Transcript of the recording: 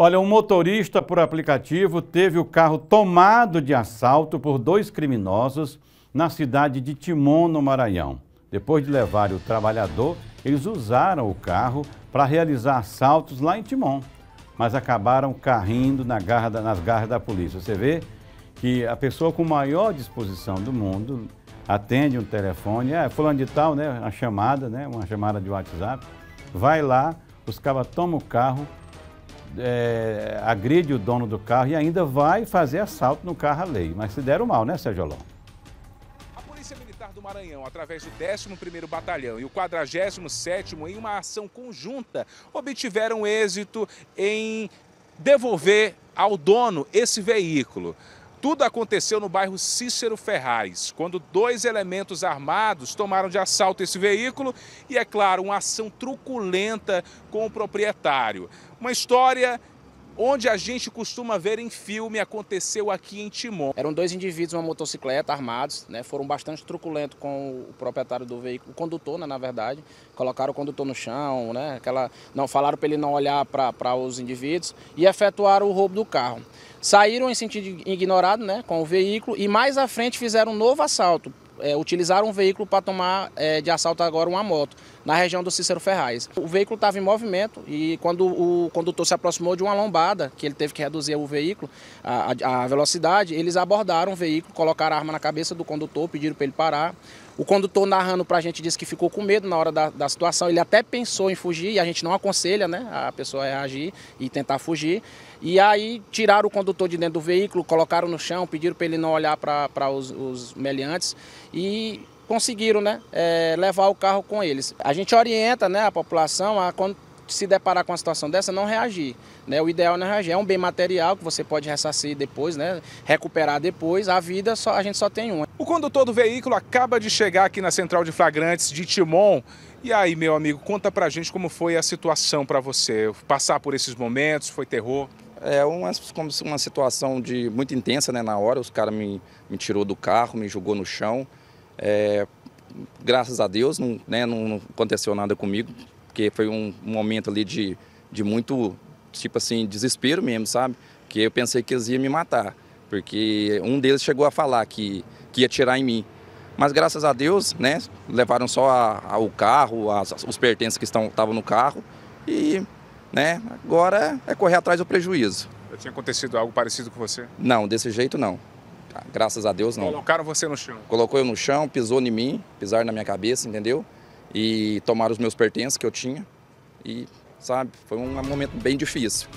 Olha, um motorista por aplicativo teve o carro tomado de assalto por dois criminosos na cidade de Timon, no Maranhão. Depois de levar o trabalhador, eles usaram o carro para realizar assaltos lá em Timon, mas acabaram caindo na garra nas garras da polícia. Você vê que a pessoa com maior disposição do mundo atende um telefone, é fulano de tal, né, uma chamada, né, uma chamada de WhatsApp, vai lá, os caras tomam o carro, é, agride o dono do carro e ainda vai fazer assalto no carro a lei. Mas se deram mal, né, Sérgio Alonso? Polícia Militar do Maranhão, através do 11º Batalhão e o 47º, em uma ação conjunta, obtiveram êxito em devolver ao dono esse veículo. Tudo aconteceu no bairro Cícero Ferraz, quando dois elementos armados tomaram de assalto esse veículo e, é claro, uma ação truculenta com o proprietário. Uma história onde a gente costuma ver em filme, aconteceu aqui em Timon. Eram dois indivíduos, uma motocicleta, armados, né? Foram bastante truculentos com o proprietário do veículo, o condutor, né, na verdade. Colocaram o condutor no chão, né? Aquela, não falaram para ele não olhar para os indivíduos e efetuaram o roubo do carro. Saíram em sentido ignorado, né, com o veículo e mais à frente fizeram um novo assalto é, utilizaram um veículo para tomar é, de assalto agora uma moto, na região do Cícero Ferraz. O veículo estava em movimento e quando o condutor se aproximou de uma lombada, que ele teve que reduzir o veículo, a, a velocidade, eles abordaram o veículo, colocaram a arma na cabeça do condutor, pediram para ele parar. O condutor narrando para a gente disse que ficou com medo na hora da, da, situação. Ele até pensou em fugir e a gente não aconselha né, a pessoa a reagir e tentar fugir. E aí tiraram o condutor de dentro do veículo, colocaram no chão, pediram para ele não olhar para os, os meliantes e conseguiram né, é, levar o carro com eles. A gente orienta né, a população a quando se deparar com uma situação dessa, não reagir. Né? O ideal é não é reagir. É um bem material que você pode ressarcir depois, né? recuperar depois. A vida só, a gente só tem uma. O condutor do veículo acaba de chegar aqui na central de flagrantes de Timon. E aí, meu amigo, conta pra gente como foi a situação para você. Passar por esses momentos, foi terror? É uma, uma situação de muito intensa, né? Na hora, os caras me, me tirou do carro, me jogou no chão. É, graças a Deus, não, né, não aconteceu nada comigo porque foi um, momento ali de, de muito, tipo assim, desespero mesmo, sabe? que eu pensei que eles iam me matar, porque um deles chegou a falar que, que ia tirar em mim. Mas graças a Deus, né, levaram só a, a, o carro, as, os pertences que estavam no carro e, né, agora é correr atrás do prejuízo. Já tinha acontecido algo parecido com você? Não, desse jeito não. Graças a Deus não. Colocaram você no chão? Colocou eu no chão, pisou em mim, pisaram na minha cabeça, entendeu? e tomaram os meus pertences que eu tinha e, sabe, foi um momento bem difícil.